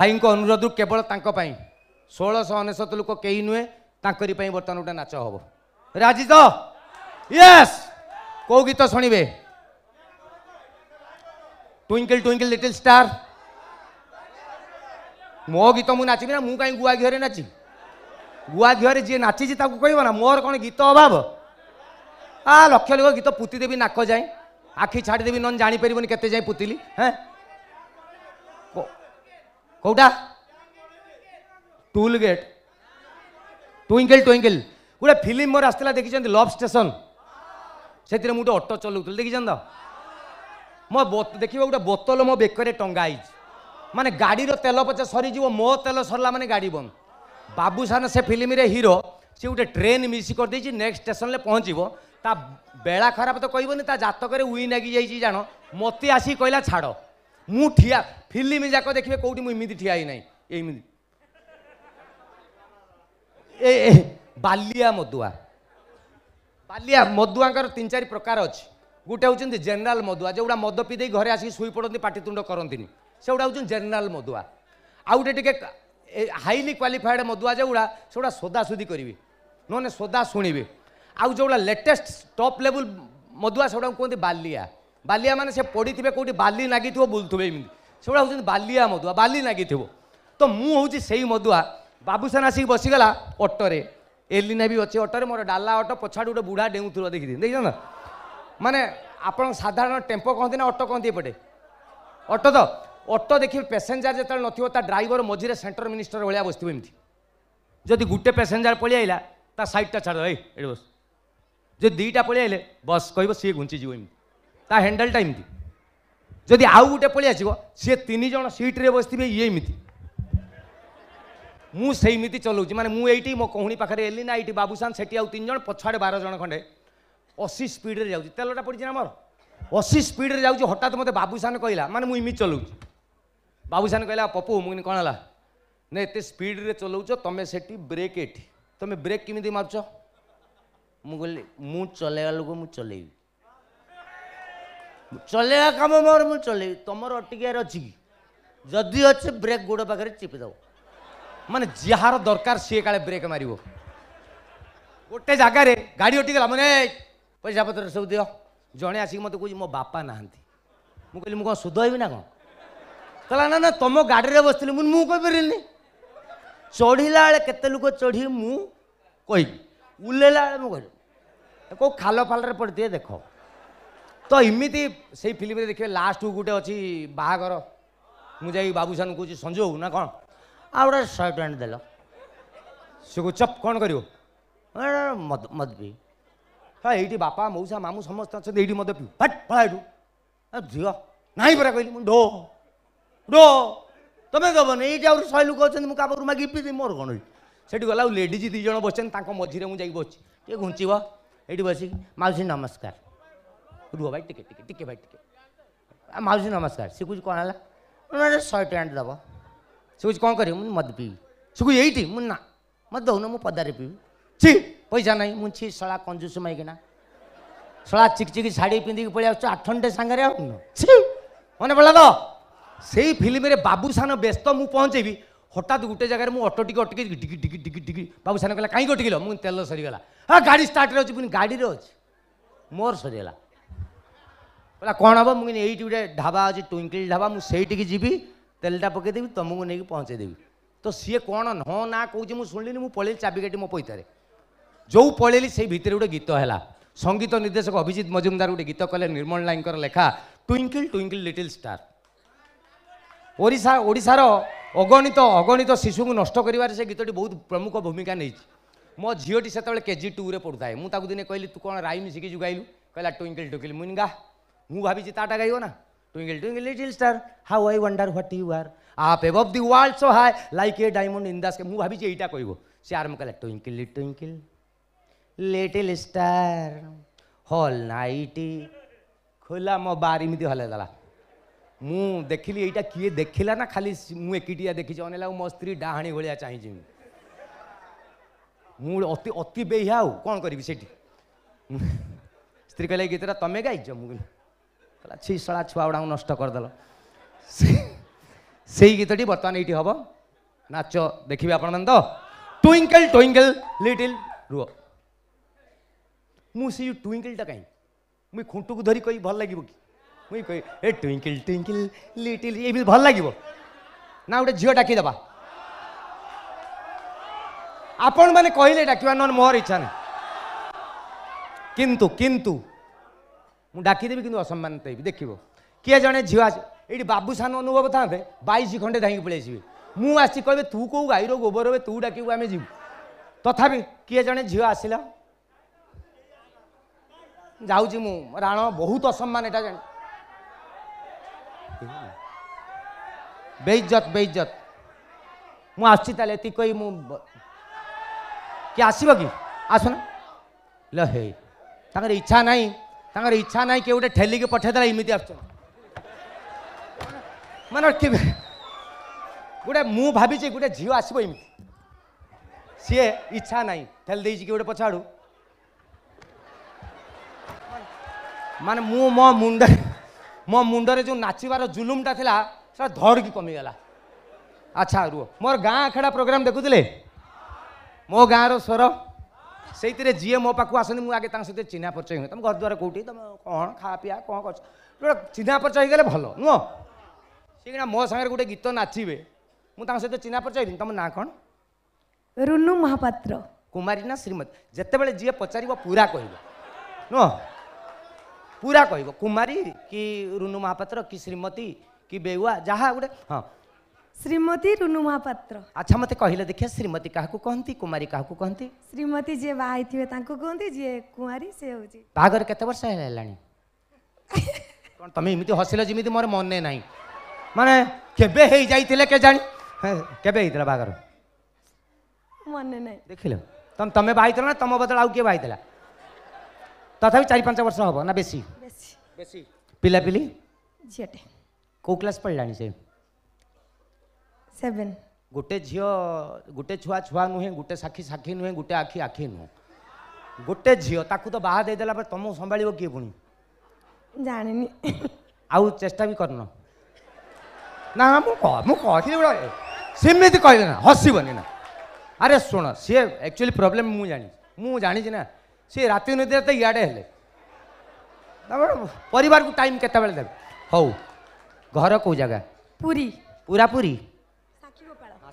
ଭାଇଙ୍କ ଅନୁରୋଧରୁ କେବଳ ତାଙ୍କ ପାଇଁ ଷୋହଳଶହ ଅନେଶତ ଲୋକ କେହି ନୁହେଁ ତାଙ୍କରି ପାଇଁ ବର୍ତ୍ତମାନ ଗୋଟେ ନାଚ ହେବ ରାଜି ତ ୟେସ୍ କେଉଁ ଗୀତ ଶୁଣିବେ ଟୁଇଙ୍କଲ୍ ଟୁଇଙ୍କଲ୍ ଲିଟିଲ୍ ଷ୍ଟାର ମୋ ଗୀତ ମୁଁ ନାଚିବି ନା ମୁଁ କାହିଁ ଗୁଆ ଘିଅରେ ନାଚିବି ଗୁଆ ଘିଅରେ ଯିଏ ନାଚିଛି ତାକୁ କହିବ ନା ମୋର କ'ଣ ଗୀତ ଅଭାବ ଆ ଲକ୍ଷ ଲୋକ ଗୀତ ପୁତିଦେବି ନାକ ଯାଏଁ ଆଖି ଛାଡ଼ିଦେବି ନହେଲେ ଜାଣିପାରିବନି କେତେ ଯାଏଁ ପୁତିଲି ହେଁ কোটা ଟୁଲ୍ ଗେଟ୍ ଟ୍ୱିଙ୍କଲ୍ ଟ୍ୱିଙ୍କଲ୍ ଗୋଟେ ଫିଲ୍ମ ମୋର ଆସିଥିଲା ଦେଖିଛନ୍ତି ଲଭ୍ ଷ୍ଟେସନ୍ ସେଥିରେ ମୁଁ ଗୋଟେ ଅଟୋ ଚଲାଉଥିଲି ଦେଖିଛନ୍ତି ତ ମୋ ଦେଖିବ ଗୋଟେ ବୋତଲ ମୋ ବେକରେ ଟଙ୍ଗା ହେଇଛି ମାନେ ଗାଡ଼ିର ତେଲ ପଚା ସରିଯିବ ମୋ ତେଲ ସରିଲା ମାନେ ଗାଡ଼ି ବନ୍ଦ ବାବୁସାନ ସେ ଫିଲ୍ମରେ ହିରୋ ସେ ଗୋଟେ ଟ୍ରେନ୍ ମିସ୍ କରିଦେଇଛି ନେକ୍ସଟ ଷ୍ଟେସନରେ ପହଞ୍ଚିବ ତା ବେଳା ଖରାପ ତ କହିବନି ତା ଜାତକରେ ଉଇ ନାଗି ଯାଇଛି ଜାଣ ମୋତେ ଆସିକି କହିଲା ଛାଡ଼ ମୁଁ ଠିଆ ଫିଲ୍ମ ଯାକ ଦେଖିବେ କେଉଁଠି ମୁଁ ଏମିତି ଠିଆ ହେଇନାହିଁ ଏମିତି ଏ ବାଲିଆ ମଦୁଆ ବାଲିଆ ମଦୁଆଙ୍କର ତିନି ଚାରି ପ୍ରକାର ଅଛି ଗୋଟେ ହେଉଛନ୍ତି ଜେନେରାଲ ମଦୁଆ ଯେଉଁଗୁଡ଼ା ମଦ ପିଇ ଦେଇ ଘରେ ଆସିକି ଶୋଇପଡ଼ନ୍ତି ପାଟିତୁଣ୍ଡ କରନ୍ତିନି ସେଗୁଡ଼ା ହେଉଛନ୍ତି ଜେନେରାଲ ମଦୁଆ ଆଉ ଗୋଟେ ଟିକେ ହାଇଲି କ୍ୱାଲିଫାଏଡ଼ ମଦୁଆ ଯେଉଁଗୁଡ଼ା ସେଗୁଡ଼ା ସୋଦାସୁଦି କରିବେ ନହେଲେ ସଦା ଶୁଣିବେ ଆଉ ଯେଉଁଗୁଡ଼ା ଲେଟେଷ୍ଟ ଟପ୍ ଲେବୁଲ ମଦୁଆ ସେଗୁଡ଼ାକୁ କୁହନ୍ତି ବାଲିଆ ବାଲିଆ ମାନେ ସେ ପଡ଼ିଥିବେ କେଉଁଠି ବାଲି ଲାଗିଥିବ ବୁଲୁଥିବେ ଏମିତି ସେଗୁଡ଼ା ହେଉଛନ୍ତି ବାଲିଆ ମଦୁଆ ବାଲି ଲାଗିଥିବ ତ ମୁଁ ହେଉଛି ସେଇ ମଦୁଆ ବାବୁସାନ ଆସିକି ବସିଗଲା ଅଟୋରେ ଏଲିନା ବି ଅଛି ଅଟୋରେ ମୋର ଡାଲା ଅଟୋ ପଛଆଡ଼ୁ ଗୋଟେ ବୁଢ଼ା ଡେଉଁଥିବ ଦେଖିଥିଲି ଦେଖିଛନ୍ତି ନା ମାନେ ଆପଣ ସାଧାରଣ ଟେମ୍ପୋ କହନ୍ତି ନା ଅଟୋ କହନ୍ତି ଏପଟେ ଅଟୋ ତ ଅଟୋ ଦେଖିବେ ପ୍ୟାସେଞ୍ଜର ଯେତେବେଳେ ନଥିବ ତା ଡ୍ରାଇଭର ମଝିରେ ସେଣ୍ଟର ମିନିଷ୍ଟର ଭଳିଆ ବସିଥିବ ଏମିତି ଯଦି ଗୋଟେ ପ୍ୟାସେଞ୍ଜର ପଳେଇ ଆଇଲା ତା ସାଇଡ଼ଟା ଛାଡ଼ ଏଇ ଏଠି ବସ ଯଦି ଦୁଇଟା ପଳେଇ ଆଇଲେ ବସ୍ କହିବ ସିଏ ଘୁଞ୍ଚିଯିବ ଏମିତି ତା ହ୍ୟାଣ୍ଡେଲ୍ଟା ଏମିତି ଯଦି ଆଉ ଗୋଟେ ପଳେଇ ଆସିବ ସିଏ ତିନି ଜଣ ସିଟ୍ରେ ବସିଥିବେ ଇଏ ଏମିତି ମୁଁ ସେଇମିତି ଚଲାଉଛି ମାନେ ମୁଁ ଏଇଠି ମୋ କହୁଣୀ ପାଖରେ ଏଲି ନା ଏଇଠି ବାବୁସାନ ସେଠି ଆଉ ତିନି ଜଣ ପଛଆଡ଼େ ବାର ଜଣ ଖଣ୍ଡେ ଅଶୀ ସ୍ପିଡ଼ରେ ଯାଉଛି ତେଲଟା ପଡ଼ିଛି ନା ମୋର ଅଶୀ ସ୍ପିଡ଼ରେ ଯାଉଛି ହଠାତ୍ ମୋତେ ବାବୁସାନ କହିଲା ମାନେ ମୁଁ ଏମିତି ଚଲାଉଛି ବାବୁସାନ କହିଲା ପପୁ ମୁଁ କ'ଣ ହେଲା ନା ଏତେ ସ୍ପିଡ଼ରେ ଚଲାଉଛ ତମେ ସେଠି ବ୍ରେକ୍ ଏଠି ତମେ ବ୍ରେକ୍ କେମିତି ମାରୁଛ ମୁଁ କହିଲି ମୁଁ ଚଲାଇବା ଲୋକ ମୁଁ ଚଲେଇବି ଚଲେଇବା କାମ ମୋର ମୁଁ ଚଲେଇବି ତମର ଅଟିକିଆରେ ଅଛି କି ଯଦି ଅଛି ବ୍ରେକ୍ ଗୋଡ଼ ପାଖରେ ଚିପିଦେବ ମାନେ ଯାହାର ଦରକାର ସିଏ କାଳେ ବ୍ରେକ୍ ମାରିବ ଗୋଟେ ଜାଗାରେ ଗାଡ଼ି ଅଟିଗଲା ମାନେ ପଇସା ପତ୍ର ସବୁ ଦିଅ ଜଣେ ଆସିକି ମୋତେ କହୁଛି ମୋ ବାପା ନାହାନ୍ତି ମୁଁ କହିଲି ମୁଁ କ'ଣ ସୁଧ ହେବି ନା କ'ଣ କହିଲା ନା ନା ତମ ଗାଡ଼ିରେ ବସିଥିଲି ମୁଁ ମୁଁ କହିପାରିଲିନି ଚଢ଼ିଲା ବେଳେ କେତେ ଲୋକ ଚଢ଼ି ମୁଁ କହିବି ଓହ୍ଲେଇଲା ବେଳେ ମୁଁ କହିଲି କେଉଁ ଖାଲ ଫାଲରେ ପଡ଼ିଥିବେ ଦେଖ ତ ଏମିତି ସେଇ ଫିଲ୍ମରେ ଦେଖିବେ ଲାଷ୍ଟକୁ ଗୋଟେ ଅଛି ବାହାଘର ମୁଁ ଯାଇ ବାବୁସାନ କହୁଛି ସଞ୍ଜୁ ନା କ'ଣ ଆଉ ଗୋଟେ ଶହେ ଟଙ୍କା ଦେଲ ସେ ଚପ୍ କ'ଣ କରିବ ମଦ ମଦ ପିଇ ହଁ ଏଇଠି ବାପା ମଉସା ମାମୁଁ ସମସ୍ତେ ଅଛନ୍ତି ଏଇଠି ମଦ ପିଉ ହଟ୍ ପଳା ଏଠୁ ଝିଅ ନାହିଁ ପରା କହିଲି ମୁଁ ଡୋ ଡୋ ତମେ ଦେବନି ଏଇଠି ଆହୁରି ଶହେ ଲୋକ ଅଛନ୍ତି ମୁଁ କାପରୁ ମାଗିକି ପିଇ ମୋର କ'ଣ ହେଇଛି ସେଠି ଗଲା ଆଉ ଲେଡ଼ିଜ୍ ଦୁଇ ଜଣ ବସିଛନ୍ତି ତାଙ୍କ ମଝିରେ ମୁଁ ଯାଇକି ବସିଛି ଟିକେ ଘୁଞ୍ଚିବ ଏଇଠି ବସିକି ମାଉସୀ ନମସ୍କାର ରୁହ ଭାଇ ଟିକେ ଟିକେ ଟିକେ ଭାଇ ଟିକେ ମାଉସୀ ନମସ୍କାର ଶିଖୁଛି କ'ଣ ହେଲା ଗୋଟେ ଶହେ ଟଙ୍କା ଦେବ ଶିଖୁଛି କ'ଣ କରିବି ମୁଁ ମଦ ପିଇବି ଶିଖୁଛି ଏଇଠି ମୁଁ ନା ମତେ ଦେଉନ ମୁଁ ପଦାରେ ପିଇବି ଛି ପଇସା ନାହିଁ ମୁଁ ଛି ଶଳା କଞ୍ଜୁସ ମାଇକିନା ଶଳା ଚିକ୍ ଚିକ୍ ଶାଢ଼ୀ ପିନ୍ଧିକି ପଳେଇ ଆସୁଛୁ ଆଠ ଘଣ୍ଟା ସାଙ୍ଗରେ ଆଉ ଛି ମନେ ପଡ଼ିଲା ତ ସେଇ ଫିଲ୍ମରେ ବାବୁସାନ ବ୍ୟସ୍ତ ମୁଁ ପହଞ୍ଚେଇବି ହଠାତ୍ ଗୋଟେ ଜାଗାରେ ମୁଁ ଅଟୋ ଟିକେ ଅଟକେଇ ଡିଗି ଡିଗି ଡିଗି ଡିଗି ବାବୁସାନ କହିଲା କାହିଁକି ଅଟକିଲ ମୁଁ ତେଲ ସରିଗଲା ହଁ ଗାଡ଼ି ଷ୍ଟାର୍ଟରେ ଅଛି ପୁଣି ଗାଡ଼ିରେ ଅଛି ମୋର ସରିଗଲା କହିଲା କ'ଣ ହେବ ମୁଁ କିନ୍ତୁ ଏଇଠି ଗୋଟେ ଢାବା ଅଛି ଟ୍ୱିଙ୍କିଲ୍ ଢାବା ମୁଁ ସେଇଠିକି ଯିବି ତେଲଟା ପକାଇଦେବି ତୁମକୁ ନେଇକି ପହଞ୍ଚେଇଦେବି ତ ସିଏ କ'ଣ ନ ନା କହୁଛି ମୁଁ ଶୁଣିଲିନି ମୁଁ ପଳେଇଲି ଚାବିକାଠି ମୋ ପଇତାରେ ଯେଉଁ ପଳେଇଲି ସେଇ ଭିତରେ ଗୋଟେ ଗୀତ ହେଲା ସଙ୍ଗୀତ ନିର୍ଦ୍ଦେଶକ ଅଭିଜିତ ମଜୁମଦାର ଗୋଟେ ଗୀତ କଲେ ନିର୍ମଳ ନାୟଙ୍କର ଲେଖା twinkle twinkle little star Odisha ଓଡ଼ିଶାର ଅଗଣିତ ଅଗଣିତ ଶିଶୁଙ୍କୁ ନଷ୍ଟ କରିବାରେ ସେ ଗୀତଟି ବହୁତ ପ୍ରମୁଖ ଭୂମିକା ନେଇଛି ମୋ ଝିଅଟି ସେତେବେଳେ କେଜି ଟୁରେ ପଢ଼ୁଥାଏ ମୁଁ ତାକୁ ଦିନେ କହିଲି ତୁ କ'ଣ ରାଇମ୍ ଶିଖିଛୁ ଗାଇଲୁ କହିଲା ଟ୍ୱିଙ୍କିଲ୍ ଟ୍ୱିଙ୍କିଲ୍ ମୁନିଙ୍ଗା હું ભાભી જે તાટા ગાયો ના twinkle twinkle little star how i wonder what you are up above the world so high like a diamond in the sky હું ભાભી જે ઈટા કહીવો શ્યાર મકલે twinkle twinkle little star all night খোলা ମୋ ବାରି ଏମିତି ହଲେଇଦେଲା ମୁଁ ଦେଖିଲି ଏଇଟା କିଏ ଦେଖିଲା ନା ଖାଲି ମୁଁ ଏକିଟିଆ ଦେଖିଛି ଅନେଲା ମୋ ସ୍ତ୍ରୀ ଡାହାଣୀ ଭଳିଆ ଚାହିଁଛି ମୁଁ ମୁଁ ଅତି ଅତି ବେହିଆ ଆଉ କ'ଣ କରିବି ସେଠି ସ୍ତ୍ରୀ କହିଲେ ଗୀତଟା ତମେ ଗାଇଛ ମୁଁ କହିଲି କହିଲା ଛି ଶଳା ଛୁଆଗୁଡ଼ାଙ୍କୁ ନଷ୍ଟ କରିଦେଲ ସେଇ ଗୀତଟି ବର୍ତ୍ତମାନ ଏଇଠି ହେବ ନାଚ ଦେଖିବେ ଆପଣମାନେ ତ ଟୁଇଙ୍କଲ୍ ଟୁଇଙ୍କଲ୍ ଲିଟିଲ୍ ରୁହ ମୁଁ ସେଇ ଟୁଇଙ୍କଲ୍ଟା କାହିଁ ମୁଇଁ ଖୁଣ୍ଟକୁ ଧରି କହିବି ଭଲ ଲାଗିବ କି ମୁଇଁ କହିବି ଏ ଟୁଇଙ୍କଲ୍ ଟୁଇଙ୍କଲ୍ ଲିଟିଲ୍ ଏମିତି ଭଲ ଲାଗିବ ନା ଗୋଟେ ଝିଅ ଡାକିଦେବା ଆପଣମାନେ କହିଲେ ଡାକିବା ନହେଲେ ମୋର ଇଚ୍ଛା ନାହିଁ କିନ୍ତୁ କିନ୍ତୁ ମୁଁ ଡାକିଦେବି କିନ୍ତୁ ଅସମ୍ମାନ ଦେବି ଦେଖିବ କିଏ ଜଣେ ଝିଅ ଆସି ଏଇଠି ବାବୁସାନ ଅନୁଭବ ଥାନ୍ତେ ବାଇଶ ଖଣ୍ଡେ ଧାଇଁକି ପଳେଇ ଆସିବେ ମୁଁ ଆସିଛି କହିବେ ତୁ କେଉଁ ଗାଈର ଗୋବର ହୁଏ ତୁ ଡାକିବୁ ଆମେ ଯିବୁ ତଥାପି କିଏ ଜଣେ ଝିଅ ଆସିଲା ଯାଉଛି ମୁଁ ରାଣ ବହୁତ ଅସମ୍ମାନ ଏଇଟା ଜାଣି ବେଇଜତ ବେଇଜତ ମୁଁ ଆସୁଛି ତାହେଲେ ଏତିକି କହି ମୁଁ କିଏ ଆସିବ କି ଆସୁନା ଲ ହେ ତାଙ୍କର ଇଚ୍ଛା ନାହିଁ ତାଙ୍କର ଇଚ୍ଛା ନାହିଁ କିଏ ଗୋଟେ ଠେଲିକି ପଠାଇଦେଲା ଏମିତି ଆସୁଛନ୍ତି ମାନେ କେବେ ଗୋଟେ ମୁଁ ଭାବିଛି ଗୋଟେ ଝିଅ ଆସିବ ଏମିତି ସିଏ ଇଚ୍ଛା ନାହିଁ ଠେଲି ଦେଇଛି କି ଗୋଟେ ପଛ ଆଡ଼ୁ ମାନେ ମୁଁ ମୋ ମୁଣ୍ଡରେ ମୋ ମୁଣ୍ଡରେ ଯେଉଁ ନାଚିବାର ଜୁଲୁମଟା ଥିଲା ସେଟା ଧରିକି କମିଗଲା ଆଚ୍ଛା ରୁହ ମୋର ଗାଁ ଆଖଡ଼ା ପ୍ରୋଗ୍ରାମ୍ ଦେଖୁଥିଲେ ମୋ ଗାଁର ସ୍ୱର ସେଇଥିରେ ଯିଏ ମୋ ପାଖକୁ ଆସନ୍ତି ମୁଁ ଆଗେ ତାଙ୍କ ସହିତ ଚିହ୍ନା ପରିଚୟ ହୁଏ ତୁମ ଘର ଦ୍ୱାରା କେଉଁଠି ତୁମେ କ'ଣ ଖାଆ ପିଆ କ'ଣ କରୁଛ ଗୋଟେ ଚିହ୍ନା ପରିଚୟ ହେଇଗଲେ ଭଲ ନୁହଁ ସେ କିନା ମୋ ସାଙ୍ଗରେ ଗୋଟେ ଗୀତ ନାଚିବେ ମୁଁ ତାଙ୍କ ସହିତ ଚିହ୍ନା ପରିଚୟ ହେବି ତୁମ ନାଁ କ'ଣ ରୁନୁ ମହାପାତ୍ର କୁମାରୀ ନା ଶ୍ରୀମତୀ ଯେତେବେଳେ ଯିଏ ପଚାରିବ ପୁରା କହିବ ନୁହଁ ପୁରା କହିବ କୁମାରୀ କି ରୁନୁ ମହାପାତ୍ର କି ଶ୍ରୀମତୀ କି ବେଉଆ ଯାହା ଗୋଟେ ହଁ श्रीमती रुनुमा पात्र अच्छा मते कहले देखिया श्रीमती काहाकू कहंती कुमारी काहाकू कहंती श्रीमती जे बाई थिबे तांको कहंती जे कुमारी से होजी बागर केते वर्ष हेलाणी कोन तमे इमिति हसिलो जिमिति मोर मने नाही माने केबे हेई जाईतिले के जानी केबे हेइतला बागर मने नाही देखिलो तम तमे बाईतला ना तम बदल आउ के बाईतला तथापि 4 5 वर्ष हबो ना बेसी बेसी बेसी पिला पिली झेटे को क्लास पडलाणी से सेवेन गोटे झील गोटे छुआ छुआ नुहे गोटे साक्षी साक्षी नुहे गोटे आखि आखि नुह गोटे झील ताकू तो बाहा देदेला पर तुमको संभाल किए पुणी ଜାଣିନି ଆଉ ଚେଷ୍ଟା ବି କରିନ ନା ମୁଁ ମୁଁ କହିଥିଲି ଗୋଟେ ସେମିତି କହିଲେ ନା ହସିବନି ନା ଆରେ ଶୁଣ ସିଏ ଆକ୍ଚୁଆଲି ପ୍ରୋବ୍ଲେମ୍ ମୁଁ ଜାଣିଛି ମୁଁ ଜାଣିଛି ନା ସିଏ ରାତି ନିଦ୍ରା ତ ଇଆଡ଼େ ହେଲେ ତାପରେ ପରିବାରକୁ ଟାଇମ୍ କେତେବେଳେ ଦେବେ ହଉ ଘର କେଉଁ ଜାଗା ପୁରୀ ପୁରା ପୁରୀ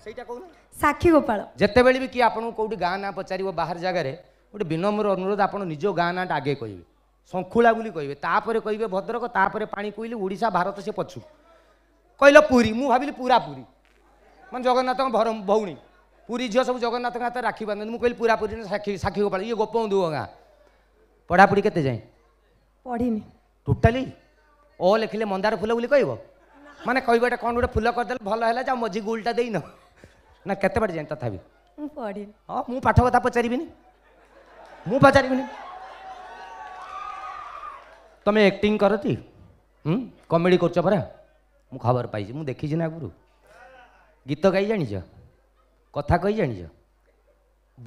ସେଇଟା କହୁନ ସାକ୍ଷୀ ଗୋପାଳ ଯେତେବେଳେ ବି କିଏ ଆପଣଙ୍କୁ କେଉଁଠି ଗାଁ ନାଁ ପଚାରିବ ବାହାର ଜାଗାରେ ଗୋଟେ ବିନମ୍ର ଅନୁରୋଧ ଆପଣ ନିଜ ଗାଁ ନାଁଟା ଆଗେ କହିବେ ଶଙ୍ଖୁଳା ବୋଲି କହିବେ ତାପରେ କହିବେ ଭଦ୍ରକ ତାପରେ ପାଣି କୋଇଲି ଓଡ଼ିଶା ଭାରତ ସେ ପଛକୁ କହିଲ ପୁରୀ ମୁଁ ଭାବିଲି ପୁରା ପୁରୀ ମାନେ ଜଗନ୍ନାଥଙ୍କ ଭର ଭଉଣୀ ପୁରୀ ଝିଅ ସବୁ ଜଗନ୍ନାଥଙ୍କ ହାତରେ ରାକ୍ଷୀ ବାନ୍ଧନ୍ତି ମୁଁ କହିଲି ପୁରା ପୁରୀ ସାକ୍ଷୀ ସାକ୍ଷୀ ଗୋପାଳ ଇଏ ଗୋପବନ୍ଧୁ ଗାଁ ପଢ଼ାପଢ଼ି କେତେ ଯାଏଁ ପଢ଼ିନି ଟୋଟାଲି ଓ ଲେଖିଲେ ମନ୍ଦାର ଫୁଲ ବୋଲି କହିବ ମାନେ କହିବ ଏଇଟା କ'ଣ ଗୋଟେ ଫୁଲ କରିଦେଲେ ଭଲ ହେଲା ଯାଉ ମଝି ଗୁଲଟା ଦେଇନ ନା କେତେ ବାଟ ଯାଏ ତଥାପି ମୁଁ ପଢ଼ିନି ହଁ ମୁଁ ପାଠ କଥା ପଚାରିବିନି ମୁଁ ପଚାରିବିନି ତମେ ଆକ୍ଟିଂ କରତି କମେଡ଼ି କରୁଛ ପରା ମୁଁ ଖବର ପାଇଛି ମୁଁ ଦେଖିଛି ନା ଆଗରୁ ଗୀତ ଗାଇ ଜାଣିଛ କଥା କହି ଜାଣିଛ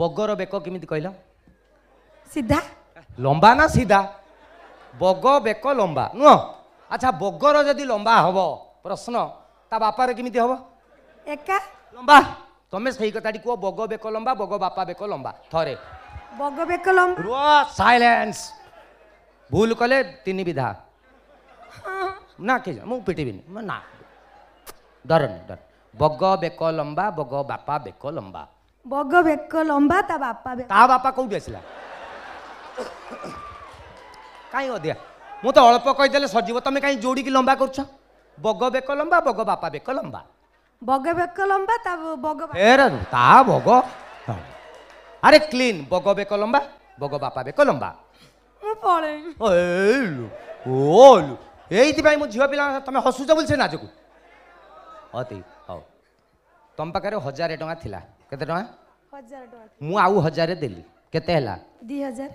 ବଗର ବେକ କେମିତି କହିଲ ସିଧା ଲମ୍ବା ନା ସିଧା ବଗ ବେକ ଲମ୍ବା ନୁହଁ ଆଚ୍ଛା ବଗର ଯଦି ଲମ୍ବା ହବ ପ୍ରଶ୍ନ ତା ବାପାର କେମିତି ହବ ଏକା ଲମ୍ବା ତମେ ସେଇ କଥାଟି କୁହ ବଗ ବେକ ଲମ୍ବା ବଗ ବାପା ବେକ ଲମ୍ବା ଥରେ ବଗ ବେକ ଲମ୍ବା ରୁହ ସାଇଲେନ୍ସ ଭୁଲ କଲେ ତିନି ବିଧା ନା କି ମୁଁ ପିଟିବିନି ନା ଡରନି ଡର ବଗ ବେକ ଲମ୍ବା ବଗ ବାପା ବେକ ଲମ୍ବା ବଗ ବେକ ଲମ୍ବା ତା ବାପା ତା ବାପା କୋଉଠି ଆସିଲା କାହିଁ ଅଧିକା ମୁଁ ତ ଅଳ୍ପ କହିଦେଲେ ସରିଯିବ ତମେ କାହିଁ ଯୋଡ଼ିକି ଲମ୍ବା କରୁଛ ବଗ ବେକ ଲମ୍ବା ବଗ ବାପା ବେକ ଲମ୍ବା বগ বেক লম্বা তা বগ এর তা বগ আরে ক্লিন বগ বেক লম্বা বগ বাপা বেক লম্বা ମୁଁ ପଳେଇବି ଓଲୁ ଏଇଥିପାଇଁ ମୁଁ ଝିଅ ପିଲା ତମେ ହସୁଛ ବୋଲି ସେ ନାଚକୁ ଅତି ହଉ ତମ ପାଖରେ ହଜାରେ ଟଙ୍କା ଥିଲା କେତେ ଟଙ୍କା ମୁଁ ଆଉ ହଜାରେ ଦେଲି କେତେ ହେଲା ଦୁଇ ହଜାର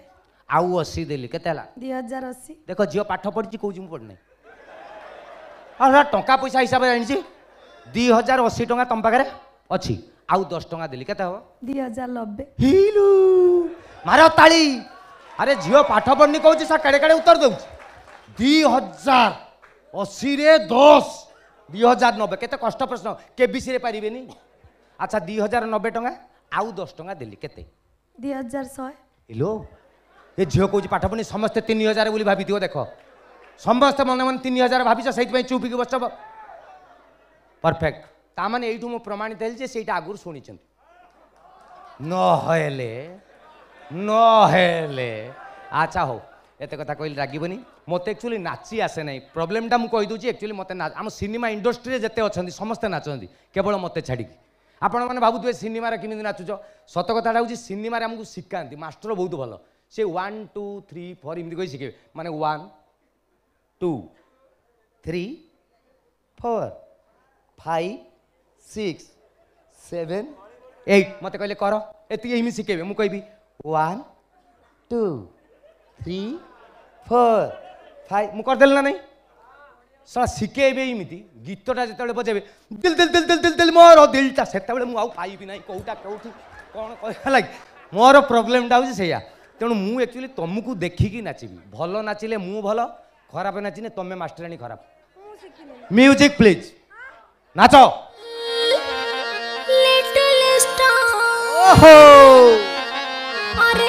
ଆଉ ଅଶୀ ଦେଲି କେତେ ହେଲା ଦୁଇ ହଜାର ଅଶୀ ଦେଖ ଝିଅ ପାଠ ପଢ଼ିଛି କହୁଛି ମୁଁ ପଢ଼ିନି ଆଉ ଟଙ୍କା ପଇସା ହିସାବରେ ଆଣିଛି দুই হাজার অশী টঙ্কা তম পাখে অছি আউ দশ টঙ্কা দিলি কেতে হব দুই হাজার নব্বে হিলু মার তাড়ি আরে ঝিও পাঠ পড়নি কৌছি সার কেড়ে কেড়ে উত্তর দেছি দুই হাজার অশি রে দশ দুই হাজার নব্বে কেতে কষ্ট প্রশ্ন কে কেবিসিরে নি আচ্ছা দুই হাজার নব্বে টঙ্কা আউ দশ টঙ্কা দিলি কেতে দুই হাজার শহে হিলু এ ঝিও কৌছি পাঠ পড়নি সমস্তে তিন হাজার বলে ভাবিথিব দেখ ସମସ୍ତେ মনে মনে তিন হাজার ভাবিছ ସେଇଥିପାଇଁ ଚୁପିକି ବସିବ ପରଫେକ୍ଟ ତାମାନେ ଏଇଠୁ ମୁଁ ପ୍ରମାଣିତ ହେଲି ଯେ ସେଇଟା ଆଗରୁ ଶୁଣିଛନ୍ତି ନହେଲେ ନହେଲେ ଆଚ୍ଛା ହଉ ଏତେ କଥା କହିଲି ରାଗିବନି ମୋତେ ଆକ୍ଚୁଆଲି ନାଚି ଆସେ ନାହିଁ ପ୍ରୋବ୍ଲେମଟା ମୁଁ କହିଦେଉଛି ଆକ୍ଚୁଆଲି ମୋତେ ଆମ ସିନେମା ଇଣ୍ଡଷ୍ଟ୍ରିରେ ଯେତେ ଅଛନ୍ତି ସମସ୍ତେ ନାଚନ୍ତି କେବଳ ମୋତେ ଛାଡ଼ିକି ଆପଣମାନେ ଭାବୁଥିବେ ସିନେମାରେ କେମିତି ନାଚୁଛ ସତ କଥାଟା ହେଉଛି ସିନେମାରେ ଆମକୁ ଶିଖାନ୍ତି ମାଷ୍ଟର ବହୁତ ଭଲ ସେ ୱାନ୍ ଟୁ ଥ୍ରୀ ଫୋର୍ ଏମିତି କହି ଶିଖେଇବେ ମାନେ one two three four five six seven eight মতো কহিলে কর এতিকি ହିଁ ଶିଖେଇବେ ମୁଁ କହିବି one two three four five ମୁଁ କରିଦେଲି ନା ନାହିଁ ଶଳା ଶିଖେଇବେ ଏମିତି ଗୀତଟା ଯେତେବେଳେ ବଜେଇବେ ଦିଲ ଦିଲ ଦିଲ ଦିଲ ଦିଲ ଦିଲ ମୋର ଦିଲଟା ସେତେବେଳେ ମୁଁ ଆଉ ପାଇବି ନାହିଁ କେଉଁଟା କେଉଁଠି କ'ଣ ହେଲା କି ମୋର ପ୍ରୋବ୍ଲେମଟା ହେଉଛି ସେଇଆ ତେଣୁ ମୁଁ ଆକ୍ଚୁଆଲି ତୁମକୁ ଦେଖିକି ନାଚିବି ଭଲ ନାଚିଲେ ମୁଁ ଭଲ ଖରାପ ନାଚିଲେ ତୁମେ ମାଷ୍ଟରାଣୀ ଖରାପ ମ୍ୟୁଜିକ୍ ପ୍ଲିଜ୍ নাচ ওহো আরে